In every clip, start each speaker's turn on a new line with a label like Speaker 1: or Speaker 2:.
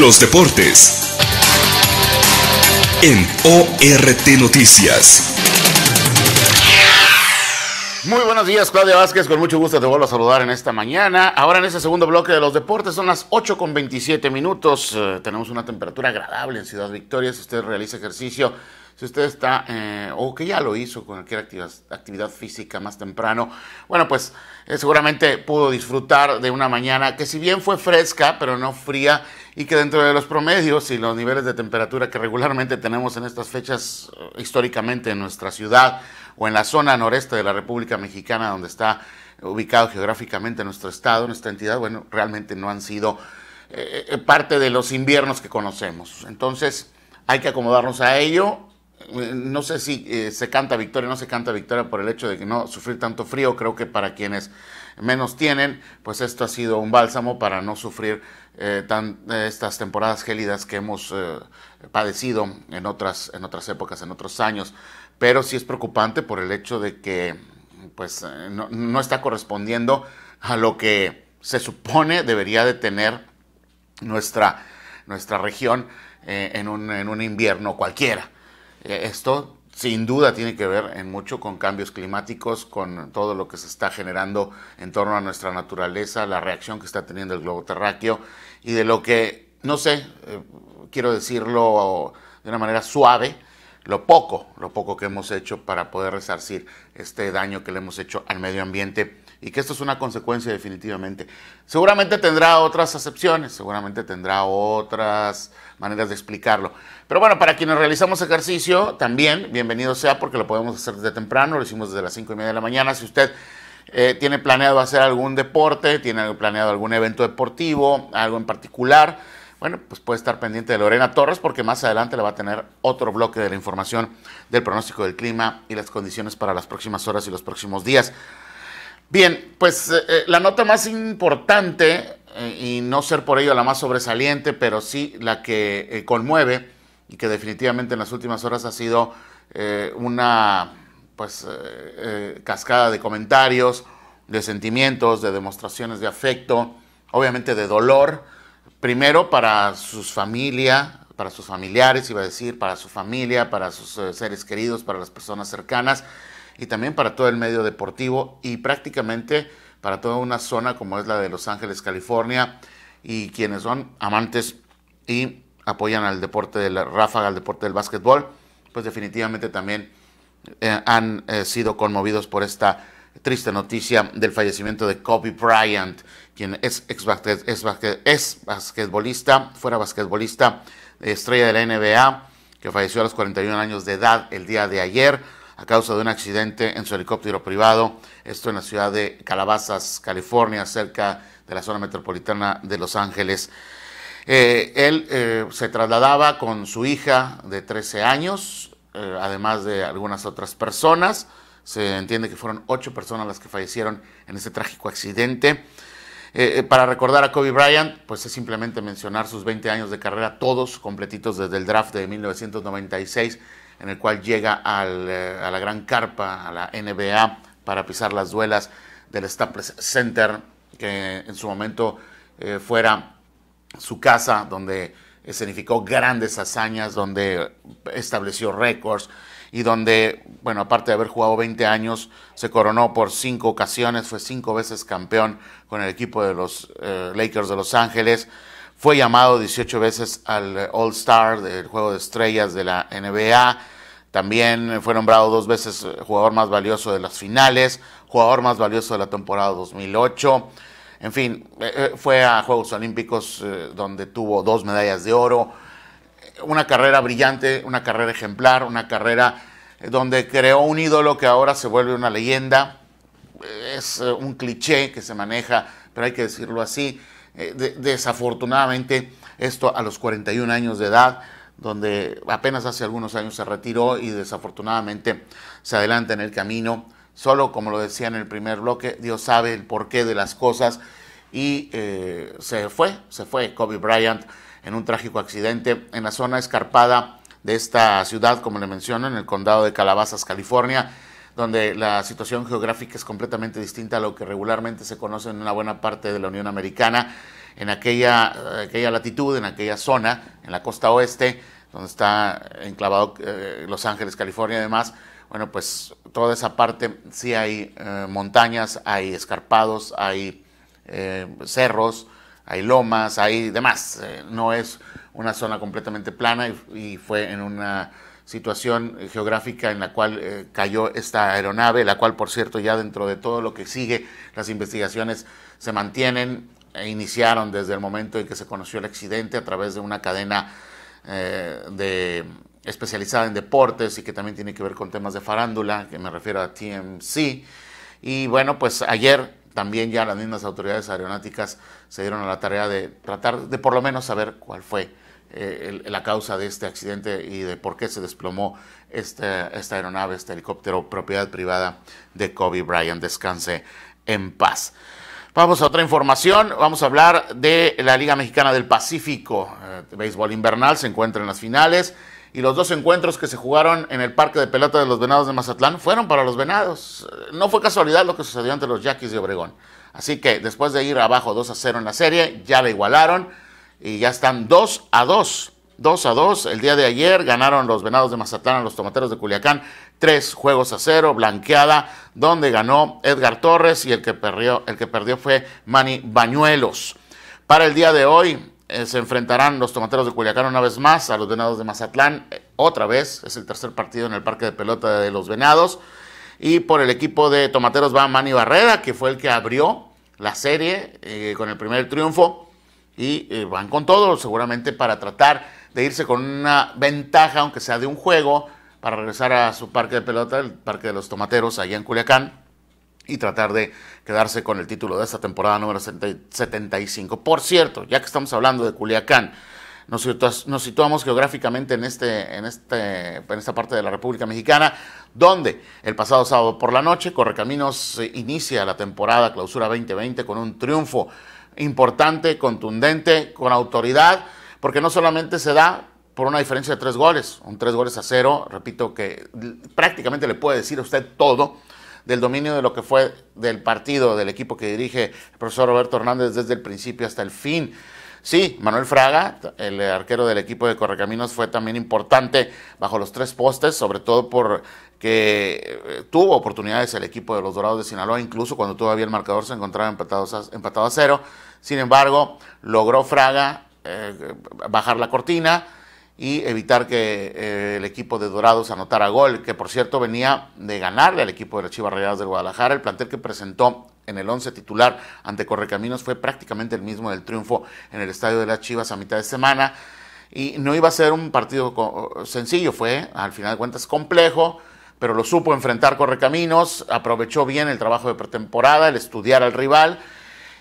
Speaker 1: Los deportes en ORT Noticias. Muy buenos días, Claudia Vázquez. Con mucho gusto te vuelvo a saludar en esta mañana. Ahora en este segundo bloque de los deportes son las 8 con 27 minutos. Eh, tenemos una temperatura agradable en Ciudad Victoria. Si usted realiza ejercicio, si usted está eh, o que ya lo hizo con cualquier actividad, actividad física más temprano, bueno, pues eh, seguramente pudo disfrutar de una mañana que si bien fue fresca, pero no fría y que dentro de los promedios y los niveles de temperatura que regularmente tenemos en estas fechas eh, históricamente en nuestra ciudad o en la zona noreste de la República Mexicana donde está ubicado geográficamente nuestro estado, nuestra entidad, bueno, realmente no han sido parte de los inviernos que conocemos. Entonces, hay que acomodarnos a ello no sé si eh, se canta victoria, no se canta victoria por el hecho de que no sufrir tanto frío. Creo que para quienes menos tienen, pues esto ha sido un bálsamo para no sufrir eh, tan, eh, estas temporadas gélidas que hemos padecido en otras, en otras épocas, en otros años. Pero sí es preocupante por el hecho de que pues no, está correspondiendo a lo que se supone debería de tener nuestra, nuestra región en un invierno cualquiera. Eh, esto sin duda tiene que ver en mucho con cambios climáticos, con todo lo que se está generando en torno a nuestra naturaleza, la reacción que está teniendo el globo terráqueo y de lo que, no sé, eh, quiero decirlo de una manera suave, lo poco, lo poco que hemos hecho para poder resarcir este daño que le hemos hecho al medio ambiente y que esto es una consecuencia definitivamente. Seguramente tendrá otras acepciones, seguramente tendrá otras maneras de explicarlo. Pero bueno, para quienes realizamos ejercicio, también bienvenido sea porque lo podemos hacer desde temprano, lo hicimos desde las 5 y media de la mañana. Si usted eh, tiene planeado hacer algún deporte, tiene planeado algún evento deportivo, algo en particular, bueno, pues puede estar pendiente de Lorena Torres porque más adelante le va a tener otro bloque de la información del pronóstico del clima y las condiciones para las próximas horas y los próximos días. Bien, pues eh, eh, la nota más importante, eh, y no ser por ello la más sobresaliente, pero sí la que conmueve y que definitivamente en las últimas horas ha sido una pues, cascada de comentarios, de sentimientos, de demostraciones de afecto, obviamente de dolor, primero para sus familias, para sus familiares, iba a decir, para su familia, para sus seres queridos, para las personas cercanas, y también para todo el medio deportivo y prácticamente para toda una zona como es la de Los Ángeles, California, y quienes son amantes y apoyan al deporte de la ráfaga, al deporte del básquetbol, pues definitivamente también eh, han eh, sido conmovidos por esta triste noticia del fallecimiento de Kobe Bryant, quien es ex, es, basquetbolista, fuera basquetbolista, estrella de la NBA, que falleció a los 41 años de edad el día de ayer a causa de un accidente en su helicóptero privado, esto en la ciudad de Calabazas, California, cerca de la zona metropolitana de Los Ángeles. Eh, él eh, se trasladaba con su hija de 13 años, eh, además de algunas otras personas. Se entiende que fueron ocho personas las que fallecieron en ese trágico accidente. para recordar a Kobe Bryant, pues es simplemente mencionar sus 20 años de carrera, todos completitos desde el draft de 1996 en el cual llega eh, a la gran carpa, a la NBA, para pisar las duelas del Staples Center, que en su momento eh, fuera su casa, donde escenificó grandes hazañas, donde estableció récords y donde, bueno, aparte de haber jugado 20 años, se coronó por cinco ocasiones, fue cinco veces campeón con el equipo de los eh, Lakers de Los Ángeles. Fue llamado 18 veces al All Star del Juego de Estrellas de la NBA. También fue nombrado dos veces eh, jugador más valioso de las finales, jugador más valioso de la temporada 2008. En fin, eh, eh, fue a Juegos Olímpicos donde tuvo dos medallas de oro. Una carrera brillante, una carrera ejemplar, una carrera donde creó un ídolo que ahora se vuelve una leyenda. Es un cliché que se maneja, pero hay que decirlo así. Eh, desafortunadamente esto a los 41 años de edad, donde apenas hace algunos años se retiró y desafortunadamente se adelanta en el camino. Solo, como lo decía en el primer bloque, Dios sabe el porqué de las cosas y eh, se fue, se fue Kobe Bryant en un trágico accidente en la zona escarpada de esta ciudad, como le menciono, en el condado de Calabazas, California donde la situación geográfica es completamente distinta a lo que regularmente se conoce en una buena parte de la Unión Americana, en aquella, eh, aquella latitud, en aquella zona, en la costa oeste, donde está enclavado eh, Los Ángeles, California y demás, bueno, pues toda esa parte sí hay eh, montañas, hay escarpados, hay cerros, hay lomas, hay demás. no es una zona completamente plana y fue en una situación eh, geográfica en la cual eh, cayó esta aeronave, la cual, por cierto, ya dentro de todo lo que sigue, las investigaciones se mantienen e iniciaron desde el momento en que se conoció el accidente a través de una cadena eh, especializada en deportes y que también tiene que ver con temas de farándula, que me refiero a TMC. Y bueno, pues ayer también ya las mismas autoridades aeronáuticas se dieron a la tarea de tratar de por lo menos saber cuál fue eh, la causa de este accidente y de por qué se desplomó esta, esta aeronave, este helicóptero, propiedad privada de Kobe Bryant. Descanse en paz. Vamos a otra información, vamos a hablar de la Liga Mexicana del Pacífico, eh, de béisbol invernal, se encuentra en las finales y los dos encuentros que se jugaron en el Parque de Pelota de los Venados de Mazatlán fueron para los Venados. Eh, no fue casualidad lo que sucedió ante los Yaquis de Obregón. Así que después de ir abajo 2 a 0 en la serie, ya la igualaron y ya están 2 a 2. 2 a 2. El día de ayer ganaron los Venados de Mazatlán a los Tomateros de Culiacán. Tres juegos a cero, blanqueada, donde ganó Edgar Torres y el que perdió, el que perdió fue Manny Bañuelos. Para el día de hoy eh, se enfrentarán los Tomateros de Culiacán una vez más a los Venados de Mazatlán. Eh, otra vez, es el tercer partido en el parque de pelota de los Venados. Y por el equipo de Tomateros va Manny Barrera, que fue el que abrió la serie eh, con el primer triunfo y eh, van con todo, seguramente para tratar de irse con una ventaja, aunque sea de un juego, para regresar a su parque de pelota, el Parque de los Tomateros, allá en Culiacán, y tratar de quedarse con el título de esta temporada número 75. Por cierto, ya que estamos hablando de Culiacán, nos, situamos, geográficamente en, este, en, este, en esta parte de la República Mexicana, donde el pasado sábado por la noche Correcaminos eh, inicia la temporada Clausura 2020 con un triunfo importante, contundente, con autoridad, porque no solamente se da por una diferencia de tres goles, un tres goles a cero, repito que prácticamente le puede decir a usted todo del dominio de lo que fue del partido, del equipo que dirige el profesor Roberto Hernández desde el principio hasta el fin. Sí, Manuel Fraga, el arquero del equipo de Correcaminos, fue también importante bajo los tres postes, sobre todo por que eh, tuvo oportunidades el equipo de los Dorados de Sinaloa, incluso cuando todavía el marcador se encontraba empatado a, cero. Sin embargo, logró Fraga eh, bajar la cortina y evitar que eh, el equipo de Dorados anotara gol, que por cierto venía de ganarle al equipo de las Chivas Rayadas de Guadalajara. El plantel que presentó en el 11 titular ante Correcaminos fue prácticamente el mismo del triunfo en el estadio de las Chivas a mitad de semana. Y no iba a ser un partido sencillo, fue al final de cuentas complejo pero lo supo enfrentar Correcaminos, aprovechó bien el trabajo de pretemporada, el estudiar al rival.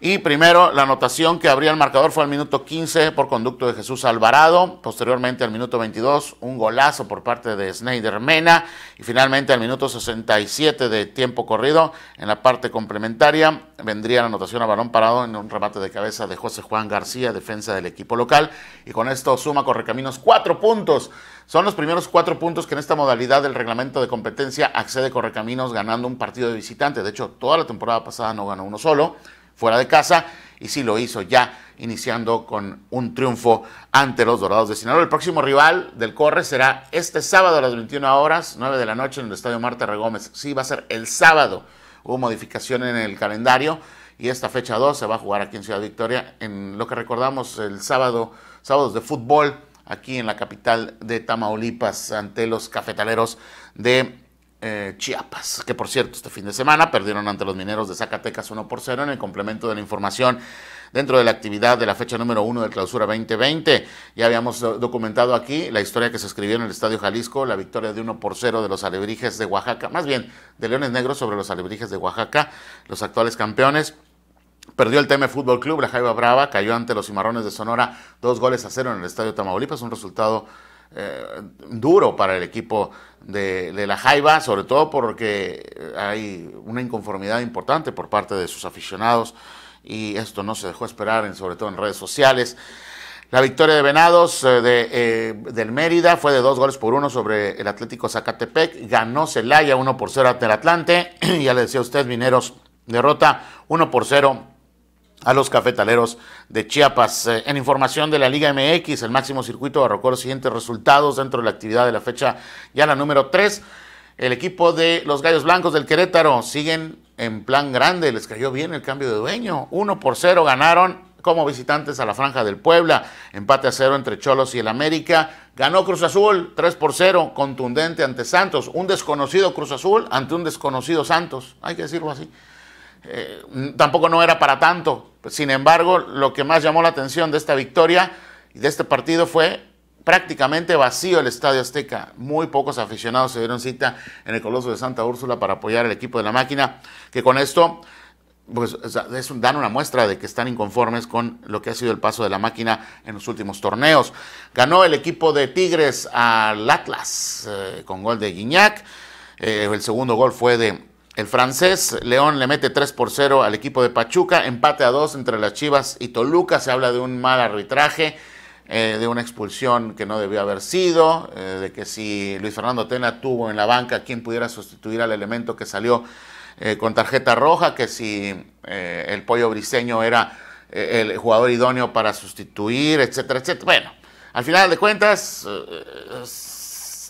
Speaker 1: Y primero, la anotación que abría el marcador fue al minuto 15 por conducto de Jesús Alvarado. Posteriormente, al minuto 22, un golazo por parte de Snyder Mena. Y finalmente, al minuto 67 de tiempo corrido, en la parte complementaria, vendría la anotación a balón parado en un remate de cabeza de José Juan García, defensa del equipo local. Y con esto suma Correcaminos cuatro puntos son los primeros cuatro puntos que en esta modalidad del reglamento de competencia accede Correcaminos ganando un partido de visitante. De hecho, toda la temporada pasada no ganó uno solo, fuera de casa, y sí lo hizo ya, iniciando con un triunfo ante los Dorados de Sinaloa. El próximo rival del Corre será este sábado a las 21 horas, 9 de la noche, en el Estadio Marta Regómez. Sí, va a ser el sábado. Hubo modificación en el calendario y esta fecha 2 se va a jugar aquí en Ciudad Victoria, en lo que recordamos el sábado, sábados de fútbol aquí en la capital de Tamaulipas ante los cafetaleros de eh, Chiapas, que por cierto este fin de semana perdieron ante los mineros de Zacatecas 1 por 0 en el complemento de la información dentro de la actividad de la fecha número 1 de clausura 2020. Ya habíamos documentado aquí la historia que se escribió en el Estadio Jalisco, la victoria de 1 por 0 de los alebrijes de Oaxaca, más bien de Leones Negros sobre los alebrijes de Oaxaca, los actuales campeones. Perdió el TM Fútbol Club, la Jaiba Brava cayó ante los Cimarrones de Sonora dos goles a cero en el Estadio Tamaulipas, un resultado eh, duro para el equipo de, la Jaiba, sobre todo porque hay una inconformidad importante por parte de sus aficionados y esto no se dejó esperar, sobre todo en redes sociales. La victoria de Venados eh, de, eh, del Mérida fue de dos goles por uno sobre el Atlético Zacatepec. Ganó Celaya uno por cero ante el Atlante. ya le decía usted, Mineros derrota uno por 0 a los cafetaleros de Chiapas. Eh, en información de la Liga MX, el máximo circuito arrojó los siguientes resultados dentro de la actividad de la fecha, ya la número 3. El equipo de los Gallos Blancos del Querétaro siguen en plan grande, les cayó bien el cambio de dueño. 1 por 0 ganaron como visitantes a la Franja del Puebla. Empate a 0 entre Cholos y el América. Ganó Cruz Azul 3 por 0, contundente ante Santos. Un desconocido Cruz Azul ante un desconocido Santos, hay que decirlo así. Eh, tampoco no era para tanto. Sin embargo, lo que más llamó la atención de esta victoria y de este partido fue prácticamente vacío el Estadio Azteca. Muy pocos aficionados se dieron cita en el Coloso de Santa Úrsula para apoyar al equipo de la máquina, que con esto pues, dan una muestra de que están inconformes con lo que ha sido el paso de la máquina en los últimos torneos. Ganó el equipo de Tigres al Atlas eh, con gol de Guiñac. Eh, el segundo gol fue de el francés León le mete 3 por 0 al equipo de Pachuca, empate a 2 entre las Chivas y Toluca, se habla de un mal arbitraje, eh, de una expulsión que no debió haber sido, eh, de que si Luis Fernando Tena tuvo en la banca quien pudiera sustituir al elemento que salió eh, con tarjeta roja, que si el pollo briseño era el jugador idóneo para sustituir, etcétera, etcétera. Bueno, al final de cuentas,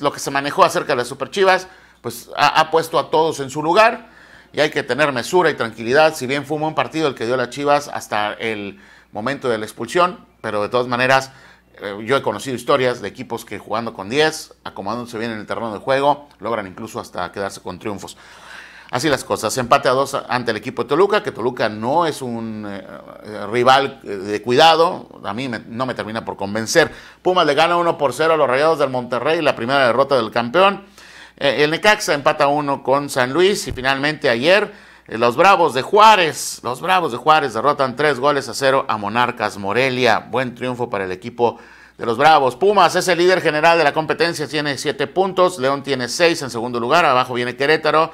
Speaker 1: lo que se manejó acerca de las Super Chivas pues ha, puesto a todos en su lugar y hay que tener mesura y tranquilidad. Si bien fue un buen partido el que dio las Chivas hasta el momento de la expulsión, pero de todas maneras eh, yo he conocido historias de equipos que jugando con 10, acomodándose bien en el terreno de juego, logran incluso hasta quedarse con triunfos. Así las cosas. Empate a dos ante el equipo de Toluca, que Toluca no es un eh, eh, rival de cuidado. A mí no me termina por convencer. Pumas le gana 1 por 0 a los Rayados del Monterrey, la primera derrota del campeón. Eh, el Necaxa empata uno con San Luis y finalmente ayer eh, los Bravos de Juárez, los Bravos de Juárez derrotan tres goles a cero a Monarcas Morelia. Buen triunfo para el equipo de los Bravos. Pumas es el líder general de la competencia, tiene siete puntos. León tiene seis en segundo lugar, abajo viene Querétaro.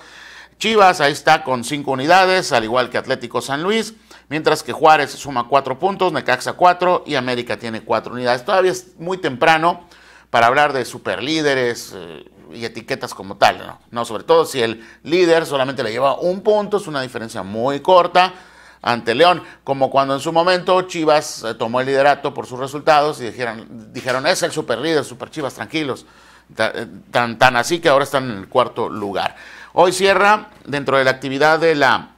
Speaker 1: Chivas ahí está con cinco unidades, al igual que Atlético San Luis. Mientras que Juárez suma cuatro puntos, Necaxa cuatro y América tiene cuatro unidades. Todavía es muy temprano para hablar de superlíderes, eh, y etiquetas como tal, ¿no? ¿no? Sobre todo si el líder solamente le lleva un punto, es una diferencia muy corta ante León, como cuando en su momento Chivas eh, tomó el liderato por sus resultados y dijeron, dijeron es el super líder, super Chivas, tranquilos. Eh, tan, tan así que ahora están en el cuarto lugar. Hoy cierra dentro de la actividad de la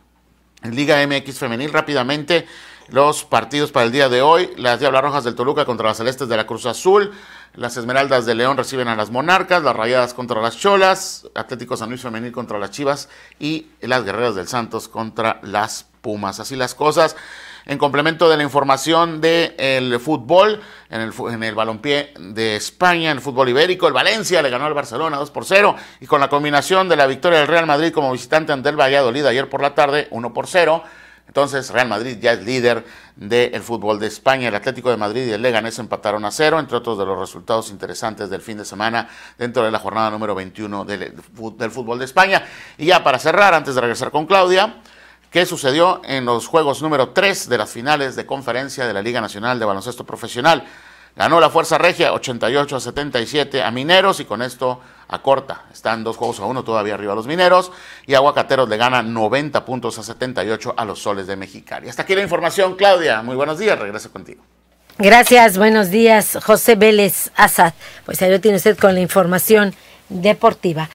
Speaker 1: Liga MX femenil rápidamente los partidos para el día de hoy. Las Diablas Rojas del Toluca contra las Celestes de la Cruz Azul. Las Esmeraldas de León reciben a las Monarcas, las Rayadas contra las Cholas, Atlético San Luis Femenil contra las Chivas y las Guerreras del Santos contra las Pumas. Así las cosas. En complemento de la información del el fútbol, en el, en balompié de España, en el fútbol ibérico, el Valencia le ganó al Barcelona 2 por 0 y con la combinación de la victoria del Real Madrid como visitante ante el Valladolid ayer por la tarde 1 por 0. Entonces, Real Madrid ya es líder del fútbol de España. El Atlético de Madrid y el Leganés empataron a cero, entre otros de los resultados interesantes del fin de semana dentro de la jornada número 21 del, del fútbol de España. Y ya para cerrar, antes de regresar con Claudia, ¿Qué sucedió en los juegos número 3 de las finales de conferencia de la Liga Nacional de Baloncesto Profesional? Ganó la Fuerza Regia 88 a 77 a Mineros y con esto acorta. Están dos juegos a uno todavía arriba los Mineros y Aguacateros le gana 90 puntos a 78 a los Soles de Mexicali. Hasta aquí la información, Claudia. Muy buenos días, regreso contigo. Gracias, buenos días, José Vélez Azad. Pues ahí lo tiene usted con la información deportiva.